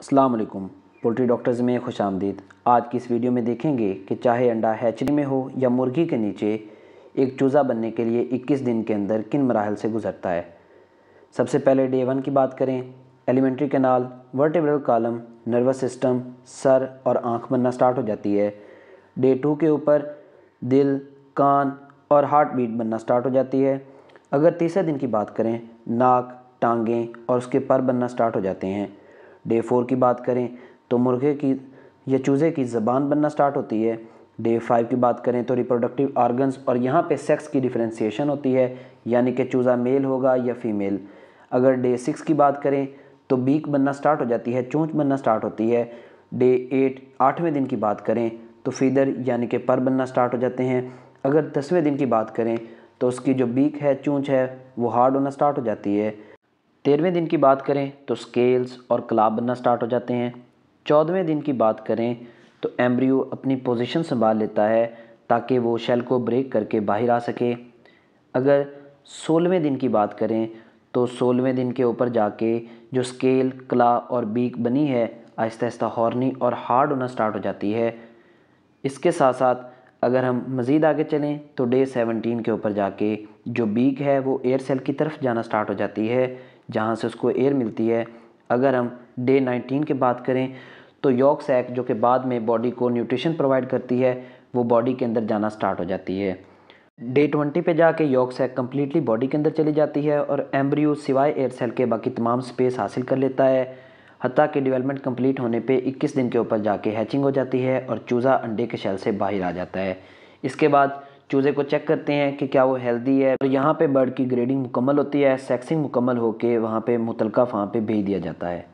असलकुम poultry doctors में खुश आमदीद आज की इस वीडियो में देखेंगे कि चाहे अंडा हैचरी में हो या मुर्गी के नीचे एक चूज़ा बनने के लिए 21 दिन के अंदर किन मराहल से गुजरता है सबसे पहले डे वन की बात करें alimentary canal vertebral column nervous system sir और आँख बनना स्टार्ट हो जाती है डे टू के ऊपर दिल कान और हार्ट बीट बनना स्टार्ट हो जाती है अगर तीसरे दिन की बात करें नाक टांगें और उसके पर बनना स्टार्ट हो जाते हैं डे फोर की बात करें तो मुर्गे की या चूज़े की ज़बान बनना स्टार्ट होती है डे फाइव की बात करें तो रिप्रोडक्टिव आर्गन्स और यहाँ पे सेक्स की डिफ्रेंसीशन होती है यानी कि चूज़ा मेल होगा या फीमेल अगर डे सिक्स की बात करें तो बीक बनना स्टार्ट हो जाती है चूँच बनना स्टार्ट होती है डे एट आठवें दिन की बात करें तो फीदर यानी कि पर बनना स्टार्ट हो जाते हैं अगर दसवें दिन की बात करें तो उसकी जो बीक है चूँच है वो हार्ड होना स्टार्ट हो जाती है तेरहवें दिन की बात करें तो स्केल्स और क्लाब बनना स्टार्ट हो जाते हैं चौदहवें दिन की बात करें तो एम्ब्रियो अपनी पोजीशन संभाल लेता है ताकि वो शेल को ब्रेक करके बाहर आ सके अगर सोलहवें दिन की बात करें तो सोलहवें दिन के ऊपर जाके जो स्केल क्ला और बीक बनी है आहिस्ता आहिस्ता हॉर्नी और हार्ड होना स्टार्ट हो जाती है इसके साथ साथ अगर हम मज़ीद आगे चलें तो डे सेवनटीन के ऊपर जाके जो बीक है वो एयर सेल की तरफ जाना स्टार्ट हो जाती है जहाँ से उसको एयर मिलती है अगर हम डे 19 की बात करें तो यॉक सैक जो कि बाद में बॉडी को न्यूट्रिशन प्रोवाइड करती है वो बॉडी के अंदर जाना स्टार्ट हो जाती है डे ट्वेंटी पे जाके यॉक सैक कम्प्लीटली बॉडी के अंदर चली जाती है और एम्ब्रियो सिवाय एयर सेल के बाकी तमाम स्पेस हासिल कर लेता है हती के डेवलपमेंट कम्प्लीट होने पर इक्कीस दिन के ऊपर जाके हैचिंग हो जाती है और चूज़ा अंडे के शैल से बाहर आ जाता है इसके बाद चूज़े को चेक करते हैं कि क्या वो हेल्दी है और यहाँ पे बर्ड की ग्रेडिंग मुकम्मल होती है सेक्सिंग मुकम्मल होकर वहाँ पे मुतलका फार्म पे भेज दिया जाता है